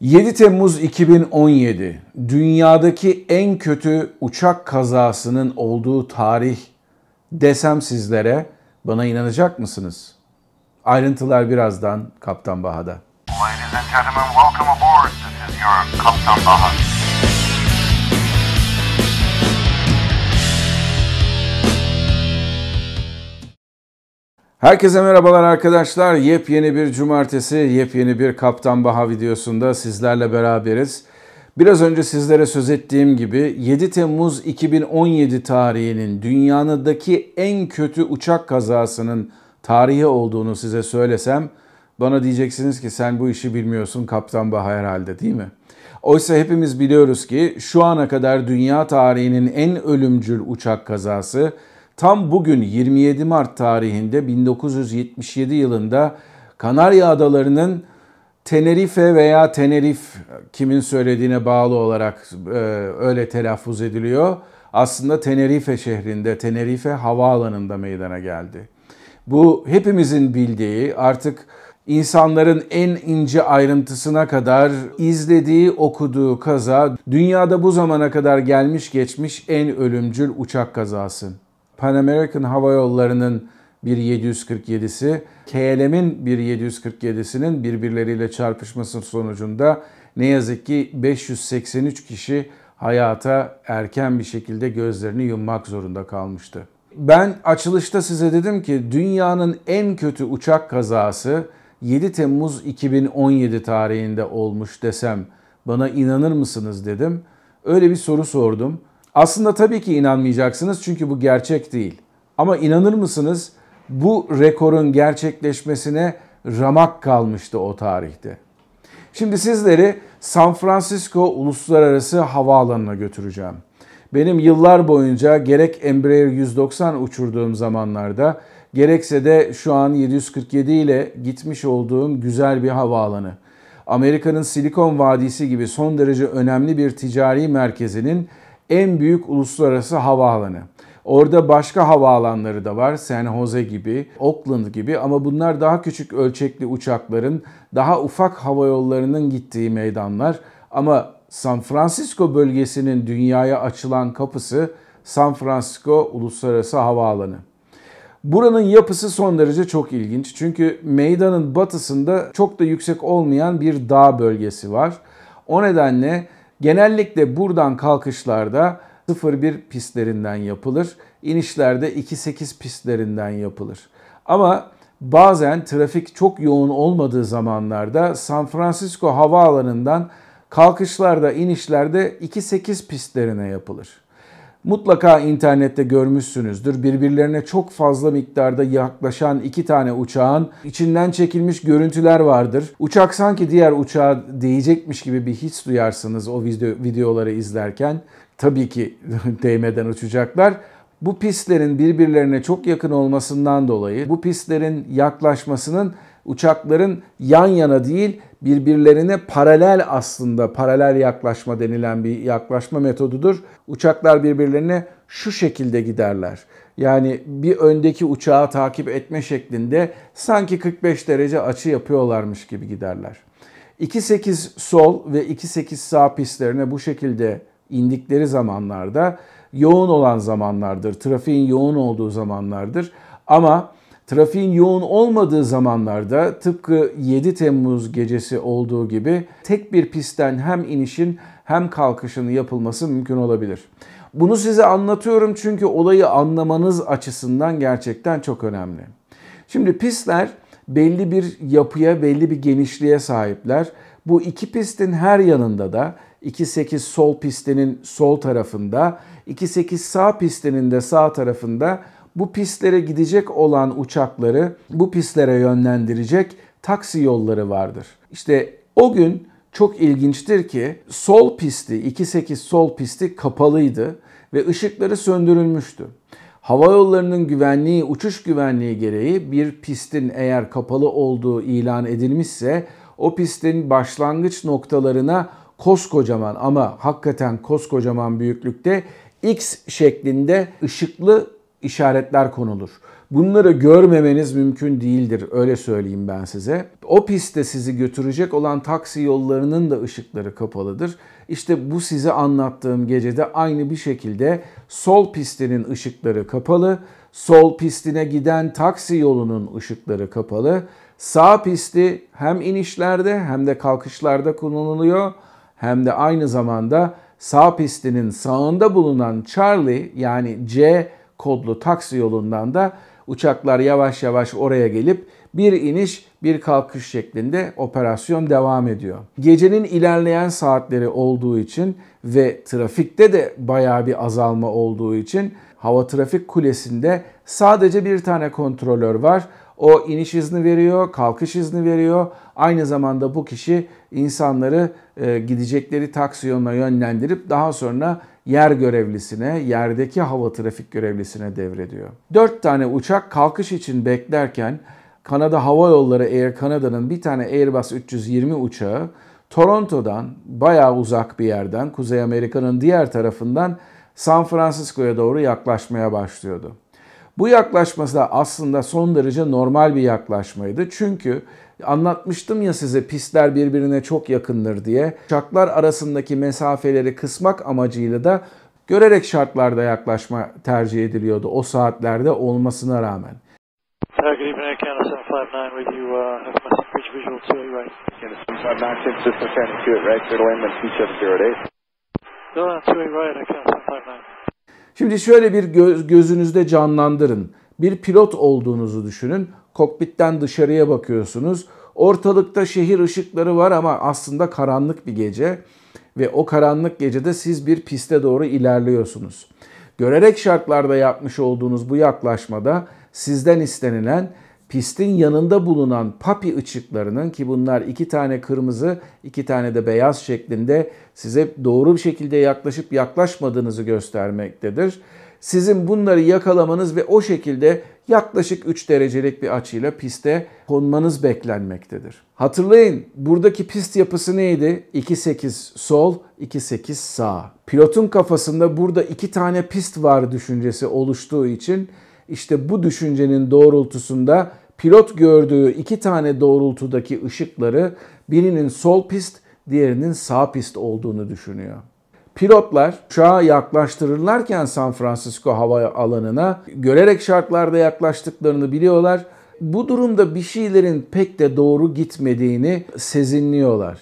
7 Temmuz 2017 dünyadaki en kötü uçak kazasının olduğu tarih desem sizlere bana inanacak mısınız? Ayrıntılar birazdan Kaptan Baha'da. Ladies and gentlemen, welcome aboard. This is your Kaptan Baha. Herkese merhabalar arkadaşlar. Yepyeni bir cumartesi, yepyeni bir Kaptan Baha videosunda sizlerle beraberiz. Biraz önce sizlere söz ettiğim gibi 7 Temmuz 2017 tarihinin dünyadaki en kötü uçak kazasının tarihi olduğunu size söylesem bana diyeceksiniz ki sen bu işi bilmiyorsun Kaptan Baha herhalde değil mi? Oysa hepimiz biliyoruz ki şu ana kadar dünya tarihinin en ölümcül uçak kazası Tam bugün 27 Mart tarihinde 1977 yılında Kanarya Adaları'nın Tenerife veya Tenerif kimin söylediğine bağlı olarak e, öyle telaffuz ediliyor. Aslında Tenerife şehrinde, Tenerife havaalanında meydana geldi. Bu hepimizin bildiği artık insanların en ince ayrıntısına kadar izlediği, okuduğu kaza dünyada bu zamana kadar gelmiş geçmiş en ölümcül uçak kazası. Pan American Hava Yolları'nın bir 747'si, KLM'in bir 747'sinin birbirleriyle çarpışması sonucunda ne yazık ki 583 kişi hayata erken bir şekilde gözlerini yummak zorunda kalmıştı. Ben açılışta size dedim ki dünyanın en kötü uçak kazası 7 Temmuz 2017 tarihinde olmuş desem bana inanır mısınız dedim. Öyle bir soru sordum. Aslında tabii ki inanmayacaksınız çünkü bu gerçek değil. Ama inanır mısınız bu rekorun gerçekleşmesine ramak kalmıştı o tarihte. Şimdi sizleri San Francisco Uluslararası Havaalanı'na götüreceğim. Benim yıllar boyunca gerek Embraer 190 uçurduğum zamanlarda gerekse de şu an 747 ile gitmiş olduğum güzel bir havaalanı. Amerika'nın Silikon Vadisi gibi son derece önemli bir ticari merkezinin en büyük uluslararası havaalanı. Orada başka havaalanları da var. San Jose gibi, Oakland gibi ama bunlar daha küçük ölçekli uçakların, daha ufak hava yollarının gittiği meydanlar. Ama San Francisco bölgesinin dünyaya açılan kapısı San Francisco Uluslararası Havaalanı. Buranın yapısı son derece çok ilginç. Çünkü meydanın batısında çok da yüksek olmayan bir dağ bölgesi var. O nedenle Genellikle buradan kalkışlarda 0-1 pistlerinden yapılır. İnişlerde 2-8 pistlerinden yapılır. Ama bazen trafik çok yoğun olmadığı zamanlarda San Francisco havaalanından kalkışlarda inişlerde 2-8 pistlerine yapılır. Mutlaka internette görmüşsünüzdür. Birbirlerine çok fazla miktarda yaklaşan iki tane uçağın içinden çekilmiş görüntüler vardır. Uçak sanki diğer uçağa değecekmiş gibi bir his duyarsınız o video, videoları izlerken. Tabii ki değmeden uçacaklar. Bu pislerin birbirlerine çok yakın olmasından dolayı bu pislerin yaklaşmasının uçakların yan yana değil birbirlerine paralel aslında paralel yaklaşma denilen bir yaklaşma metodudur. Uçaklar birbirlerine şu şekilde giderler. Yani bir öndeki uçağı takip etme şeklinde sanki 45 derece açı yapıyorlarmış gibi giderler. 2.8 sol ve 2.8 sağ pistlerine bu şekilde indikleri zamanlarda yoğun olan zamanlardır. Trafiğin yoğun olduğu zamanlardır. Ama Trafiğin yoğun olmadığı zamanlarda tıpkı 7 Temmuz gecesi olduğu gibi tek bir pistten hem inişin hem kalkışın yapılması mümkün olabilir. Bunu size anlatıyorum çünkü olayı anlamanız açısından gerçekten çok önemli. Şimdi pistler belli bir yapıya, belli bir genişliğe sahipler. Bu iki pistin her yanında da 2.8 sol pistinin sol tarafında, 2.8 sağ pistinin de sağ tarafında bu pistlere gidecek olan uçakları bu pistlere yönlendirecek taksi yolları vardır. İşte o gün çok ilginçtir ki sol pisti 28 sol pisti kapalıydı ve ışıkları söndürülmüştü. Hava yollarının güvenliği, uçuş güvenliği gereği bir pistin eğer kapalı olduğu ilan edilmişse o pistin başlangıç noktalarına koskocaman ama hakikaten koskocaman büyüklükte X şeklinde ışıklı işaretler konulur. Bunları görmemeniz mümkün değildir öyle söyleyeyim ben size. O pistte sizi götürecek olan taksi yollarının da ışıkları kapalıdır. İşte bu size anlattığım gecede aynı bir şekilde sol pistinin ışıkları kapalı, sol pistine giden taksi yolunun ışıkları kapalı. Sağ pisti hem inişlerde hem de kalkışlarda kullanılıyor hem de aynı zamanda sağ pistinin sağında bulunan Charlie yani C kodlu taksi yolundan da uçaklar yavaş yavaş oraya gelip bir iniş bir kalkış şeklinde operasyon devam ediyor. Gecenin ilerleyen saatleri olduğu için ve trafikte de baya bir azalma olduğu için hava trafik kulesinde sadece bir tane kontrolör var. O iniş izni veriyor, kalkış izni veriyor. Aynı zamanda bu kişi insanları e, gidecekleri taksiyona yönlendirip daha sonra yer görevlisine, yerdeki hava trafik görevlisine devrediyor. 4 tane uçak kalkış için beklerken Kanada Hava Yolları Air Canada'nın bir tane Airbus 320 uçağı Toronto'dan bayağı uzak bir yerden Kuzey Amerika'nın diğer tarafından San Francisco'ya doğru yaklaşmaya başlıyordu. Bu yaklaşması da aslında son derece normal bir yaklaşmaydı. Çünkü Anlatmıştım ya size pistler birbirine çok yakındır diye. Şaklar arasındaki mesafeleri kısmak amacıyla da görerek şartlarda yaklaşma tercih ediliyordu o saatlerde olmasına rağmen. Şimdi şöyle bir göz, gözünüzde canlandırın bir pilot olduğunuzu düşünün. Kokpitten dışarıya bakıyorsunuz. Ortalıkta şehir ışıkları var ama aslında karanlık bir gece ve o karanlık gecede siz bir piste doğru ilerliyorsunuz. Görerek şartlarda yapmış olduğunuz bu yaklaşmada sizden istenilen pistin yanında bulunan papi ışıklarının ki bunlar iki tane kırmızı iki tane de beyaz şeklinde size doğru bir şekilde yaklaşıp yaklaşmadığınızı göstermektedir sizin bunları yakalamanız ve o şekilde yaklaşık 3 derecelik bir açıyla piste konmanız beklenmektedir. Hatırlayın buradaki pist yapısı neydi? 2-8 sol, 2-8 sağ. Pilotun kafasında burada iki tane pist var düşüncesi oluştuğu için işte bu düşüncenin doğrultusunda pilot gördüğü iki tane doğrultudaki ışıkları birinin sol pist, diğerinin sağ pist olduğunu düşünüyor. Pilotlar uçağa yaklaştırırlarken San Francisco hava alanına görerek şartlarda yaklaştıklarını biliyorlar. Bu durumda bir şeylerin pek de doğru gitmediğini sezinliyorlar.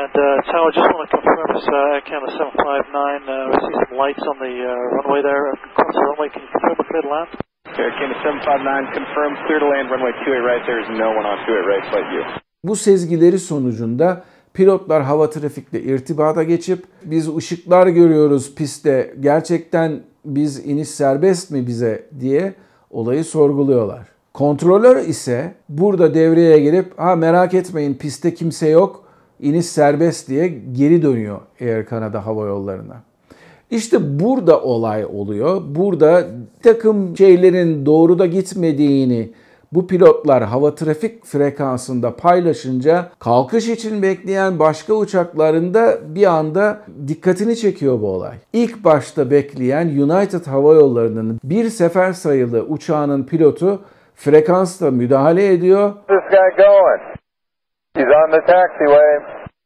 And uh, so just want to confirm this uh, Canada 759 uh, received some lights on the uh, runway there. Across the runway, can you confirm a clear land? Sure, Canada 759 confirm clear to land runway 28 right. There is no one on 28 right, flight U. Bu sezgileri sonucunda Pilotlar hava trafikle irtibata geçip biz ışıklar görüyoruz pistte gerçekten biz iniş serbest mi bize diye olayı sorguluyorlar. Kontrolör ise burada devreye girip ha merak etmeyin pistte kimse yok iniş serbest diye geri dönüyor Air Canada hava yollarına. İşte burada olay oluyor. Burada takım şeylerin doğru da gitmediğini bu pilotlar hava trafik frekansında paylaşınca kalkış için bekleyen başka uçaklarında bir anda dikkatini çekiyor bu olay. İlk başta bekleyen United Hava Yolları'nın bir sefer sayılı uçağının pilotu frekansla müdahale ediyor.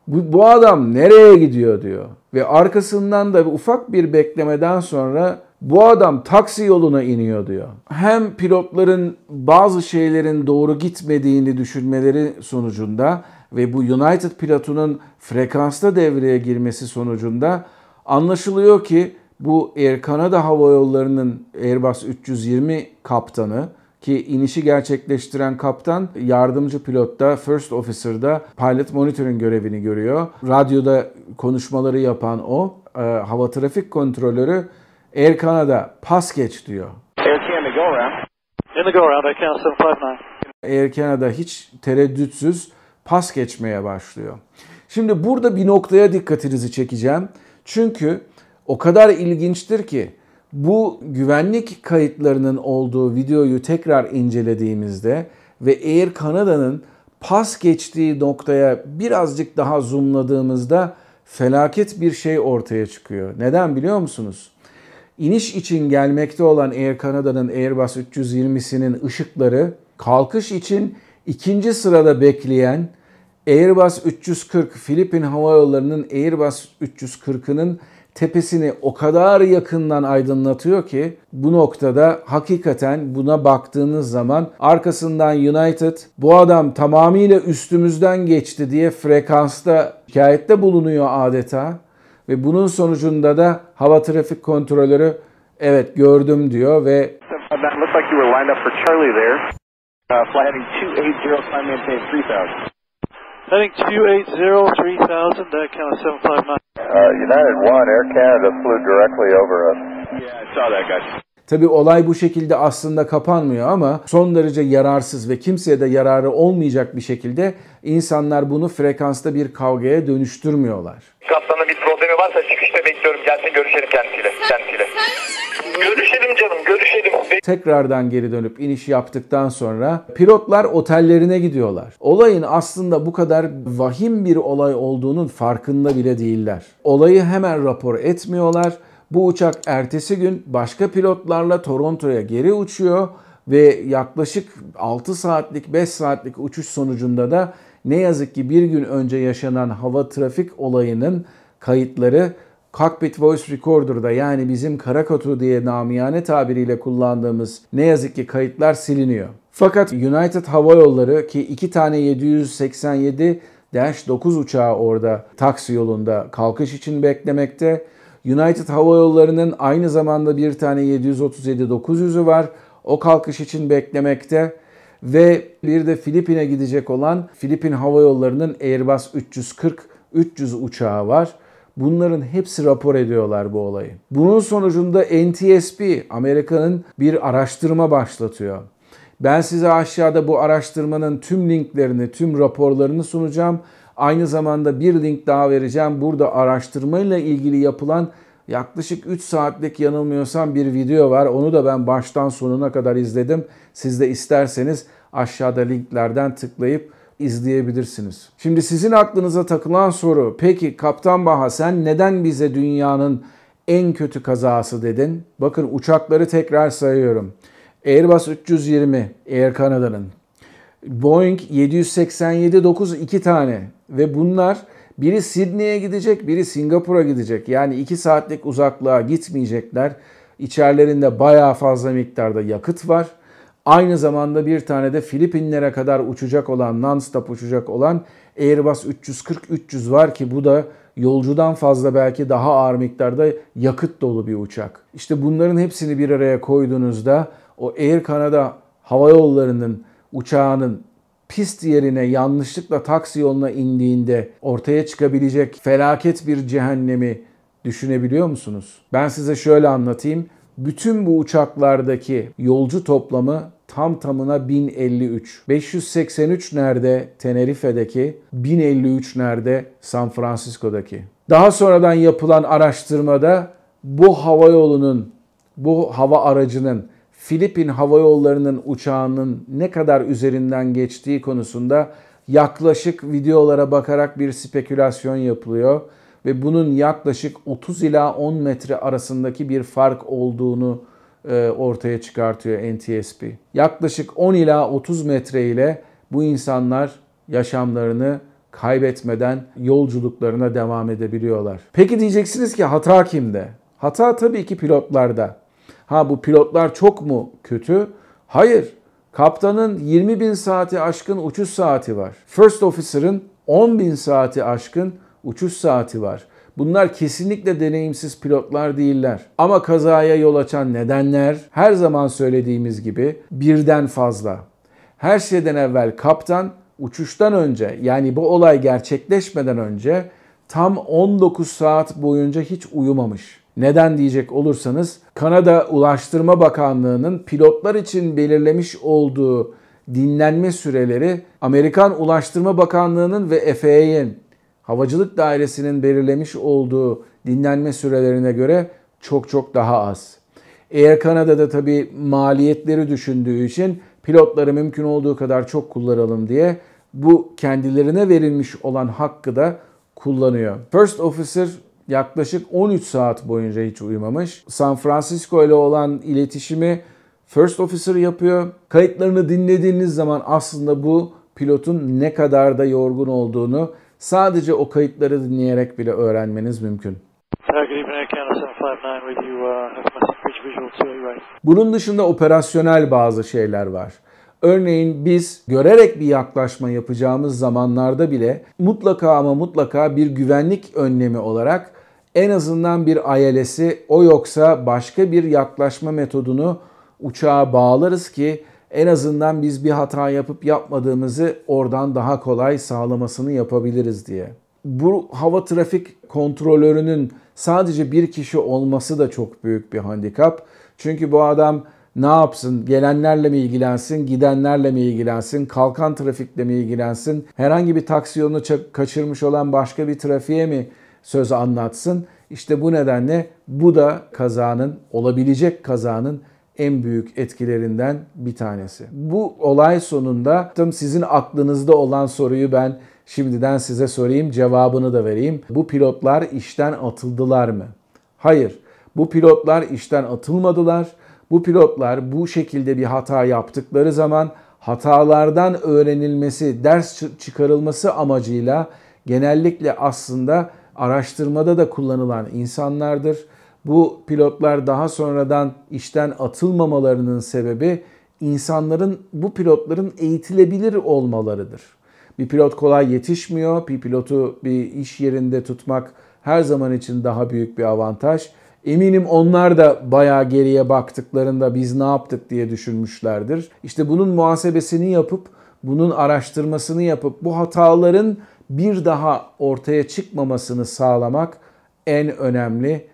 Bu, bu adam nereye gidiyor diyor. Ve arkasından da ufak bir beklemeden sonra bu adam taksi yoluna iniyor diyor. Hem pilotların bazı şeylerin doğru gitmediğini düşünmeleri sonucunda ve bu United pilotunun frekansta devreye girmesi sonucunda anlaşılıyor ki bu Air Canada Hava Yolları'nın Airbus 320 kaptanı ki inişi gerçekleştiren kaptan yardımcı pilotta, first officer'da pilot monitoring görevini görüyor. Radyoda konuşmaları yapan o, e, hava trafik kontrolörü Air Canada pas geç diyor. Air Canada go around. In the go around, Air Canada 759. Air Canada hiç tereddütsüz pas geçmeye başlıyor. Şimdi burada bir noktaya dikkatinizi çekeceğim. Çünkü o kadar ilginçtir ki bu güvenlik kayıtlarının olduğu videoyu tekrar incelediğimizde ve Air Canada'nın pas geçtiği noktaya birazcık daha zoomladığımızda felaket bir şey ortaya çıkıyor. Neden biliyor musunuz? İniş için gelmekte olan Air Canada'nın Airbus 320'sinin ışıkları kalkış için ikinci sırada bekleyen Airbus 340 Filipin Hava Yolları'nın Airbus 340'ının tepesini o kadar yakından aydınlatıyor ki bu noktada hakikaten buna baktığınız zaman arkasından United bu adam tamamıyla üstümüzden geçti diye frekansta şikayette bulunuyor adeta ve bunun sonucunda da hava trafik kontrolörü evet gördüm diyor ve Heading uh, 280-3000, that kind of 759. Uh, United One, Air Canada flew directly over us. Yeah, I saw that guy. Tabi olay bu şekilde aslında kapanmıyor ama son derece yararsız ve kimseye de yararı olmayacak bir şekilde insanlar bunu frekansta bir kavgaya dönüştürmüyorlar. Kaptanın bekliyorum gelsin görüşelim kendisiyle. kendisiyle. Görüşelim canım görüşelim. Tekrardan geri dönüp iniş yaptıktan sonra pilotlar otellerine gidiyorlar. Olayın aslında bu kadar vahim bir olay olduğunun farkında bile değiller. Olayı hemen rapor etmiyorlar. Bu uçak ertesi gün başka pilotlarla Toronto'ya geri uçuyor ve yaklaşık 6 saatlik 5 saatlik uçuş sonucunda da ne yazık ki bir gün önce yaşanan hava trafik olayının kayıtları Cockpit Voice Recorder'da yani bizim kara kutu diye namiyane tabiriyle kullandığımız ne yazık ki kayıtlar siliniyor. Fakat United Hava Yolları ki iki tane 787 Dash 9 uçağı orada taksi yolunda kalkış için beklemekte. United Hava Yolları'nın aynı zamanda bir tane 737-900'ü var. O kalkış için beklemekte. Ve bir de Filipin'e gidecek olan Filipin Hava Yolları'nın Airbus 340-300 uçağı var. Bunların hepsi rapor ediyorlar bu olayı. Bunun sonucunda NTSB Amerika'nın bir araştırma başlatıyor. Ben size aşağıda bu araştırmanın tüm linklerini, tüm raporlarını sunacağım. Aynı zamanda bir link daha vereceğim. Burada araştırmayla ilgili yapılan yaklaşık 3 saatlik yanılmıyorsam bir video var. Onu da ben baştan sonuna kadar izledim. Siz de isterseniz aşağıda linklerden tıklayıp izleyebilirsiniz. Şimdi sizin aklınıza takılan soru peki Kaptan Baha sen neden bize dünyanın en kötü kazası dedin? Bakın uçakları tekrar sayıyorum. Airbus 320 Air Canada'nın. Boeing 787-9 iki tane ve bunlar biri Sydney'e gidecek, biri Singapur'a gidecek. Yani 2 saatlik uzaklığa gitmeyecekler. İçerlerinde bayağı fazla miktarda yakıt var Aynı zamanda bir tane de Filipinlere kadar uçacak olan, non-stop uçacak olan Airbus 340-300 var ki bu da yolcudan fazla belki daha ağır miktarda yakıt dolu bir uçak. İşte bunların hepsini bir araya koyduğunuzda o Air Canada hava yollarının uçağının pist yerine yanlışlıkla taksi yoluna indiğinde ortaya çıkabilecek felaket bir cehennemi düşünebiliyor musunuz? Ben size şöyle anlatayım. Bütün bu uçaklardaki yolcu toplamı Tam tamına 1053. 583 nerede Tenerife'deki? 1053 nerede San Francisco'daki? Daha sonradan yapılan araştırmada bu hava yolunun, bu hava aracının Filipin Hava Yolları'nın uçağının ne kadar üzerinden geçtiği konusunda yaklaşık videolara bakarak bir spekülasyon yapılıyor ve bunun yaklaşık 30 ila 10 metre arasındaki bir fark olduğunu e, ortaya çıkartıyor NTSB. Yaklaşık 10 ila 30 metre ile bu insanlar yaşamlarını kaybetmeden yolculuklarına devam edebiliyorlar. Peki diyeceksiniz ki hata kimde? Hata tabii ki pilotlarda. Ha bu pilotlar çok mu kötü? Hayır. Kaptanın 20 bin saati aşkın uçuş saati var. First officer'ın 10 bin saati aşkın uçuş saati var. Bunlar kesinlikle deneyimsiz pilotlar değiller. Ama kazaya yol açan nedenler her zaman söylediğimiz gibi birden fazla. Her şeyden evvel kaptan uçuştan önce yani bu olay gerçekleşmeden önce tam 19 saat boyunca hiç uyumamış. Neden diyecek olursanız Kanada Ulaştırma Bakanlığı'nın pilotlar için belirlemiş olduğu dinlenme süreleri Amerikan Ulaştırma Bakanlığı'nın ve FAA'nın. Havacılık Dairesi'nin belirlemiş olduğu dinlenme sürelerine göre çok çok daha az. Air Canada'da tabi maliyetleri düşündüğü için pilotları mümkün olduğu kadar çok kullanalım diye bu kendilerine verilmiş olan hakkı da kullanıyor. First Officer yaklaşık 13 saat boyunca hiç uyumamış. San Francisco ile olan iletişimi First Officer yapıyor. Kayıtlarını dinlediğiniz zaman aslında bu pilotun ne kadar da yorgun olduğunu Sadece o kayıtları dinleyerek bile öğrenmeniz mümkün. Uh, Bunun dışında operasyonel bazı şeyler var. Örneğin biz görerek bir yaklaşma yapacağımız zamanlarda bile mutlaka ama mutlaka bir güvenlik önlemi olarak en azından bir ILS'i o yoksa başka bir yaklaşma metodunu uçağa bağlarız ki en azından biz bir hata yapıp yapmadığımızı oradan daha kolay sağlamasını yapabiliriz diye. Bu hava trafik kontrolörünün sadece bir kişi olması da çok büyük bir handikap. Çünkü bu adam ne yapsın? Gelenlerle mi ilgilensin, gidenlerle mi ilgilensin, kalkan trafikle mi ilgilensin, herhangi bir taksi yolunu kaçırmış olan başka bir trafiğe mi söz anlatsın? İşte bu nedenle bu da kazanın, olabilecek kazanın en büyük etkilerinden bir tanesi. Bu olay sonunda tam sizin aklınızda olan soruyu ben şimdiden size sorayım, cevabını da vereyim. Bu pilotlar işten atıldılar mı? Hayır. Bu pilotlar işten atılmadılar. Bu pilotlar bu şekilde bir hata yaptıkları zaman hatalardan öğrenilmesi, ders çıkarılması amacıyla genellikle aslında araştırmada da kullanılan insanlardır bu pilotlar daha sonradan işten atılmamalarının sebebi insanların bu pilotların eğitilebilir olmalarıdır. Bir pilot kolay yetişmiyor. Bir pilotu bir iş yerinde tutmak her zaman için daha büyük bir avantaj. Eminim onlar da bayağı geriye baktıklarında biz ne yaptık diye düşünmüşlerdir. İşte bunun muhasebesini yapıp, bunun araştırmasını yapıp bu hataların bir daha ortaya çıkmamasını sağlamak en önemli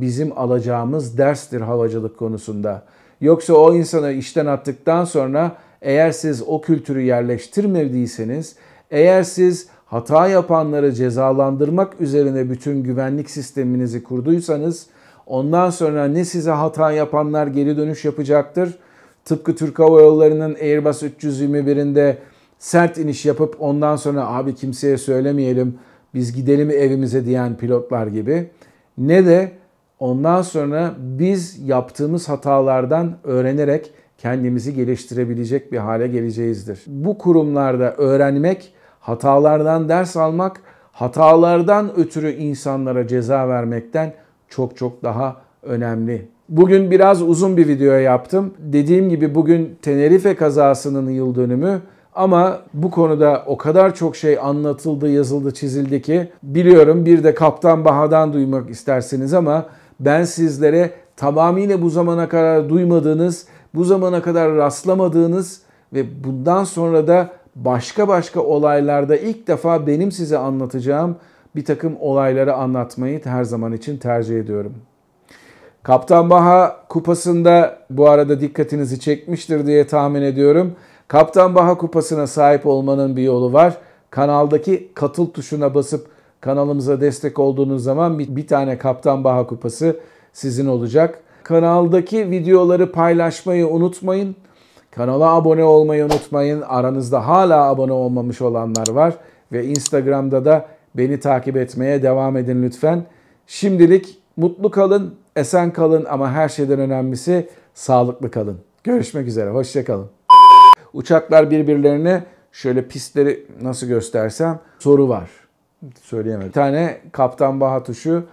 bizim alacağımız derstir havacılık konusunda. Yoksa o insanı işten attıktan sonra eğer siz o kültürü yerleştirmediyseniz, eğer siz hata yapanları cezalandırmak üzerine bütün güvenlik sisteminizi kurduysanız, ondan sonra ne size hata yapanlar geri dönüş yapacaktır. Tıpkı Türk Hava Yolları'nın Airbus 321'inde sert iniş yapıp ondan sonra abi kimseye söylemeyelim biz gidelim evimize diyen pilotlar gibi ne de Ondan sonra biz yaptığımız hatalardan öğrenerek kendimizi geliştirebilecek bir hale geleceğizdir. Bu kurumlarda öğrenmek, hatalardan ders almak, hatalardan ötürü insanlara ceza vermekten çok çok daha önemli. Bugün biraz uzun bir video yaptım. Dediğim gibi bugün Tenerife kazasının yıl dönümü ama bu konuda o kadar çok şey anlatıldı, yazıldı, çizildi ki biliyorum bir de Kaptan Baha'dan duymak istersiniz ama ben sizlere tamamıyla bu zamana kadar duymadığınız, bu zamana kadar rastlamadığınız ve bundan sonra da başka başka olaylarda ilk defa benim size anlatacağım bir takım olayları anlatmayı her zaman için tercih ediyorum. Kaptan Baha kupasında bu arada dikkatinizi çekmiştir diye tahmin ediyorum. Kaptan Baha kupasına sahip olmanın bir yolu var. Kanaldaki katıl tuşuna basıp Kanalımıza destek olduğunuz zaman bir, bir tane Kaptan Baha kupası sizin olacak. Kanaldaki videoları paylaşmayı unutmayın. Kanala abone olmayı unutmayın. Aranızda hala abone olmamış olanlar var ve Instagram'da da beni takip etmeye devam edin lütfen. Şimdilik mutlu kalın, esen kalın ama her şeyden önemlisi sağlıklı kalın. Görüşmek üzere, hoşçakalın. Uçaklar birbirlerine şöyle pistleri nasıl göstersem soru var söyleyemem. Bir tane Kaptan Bahatuş'u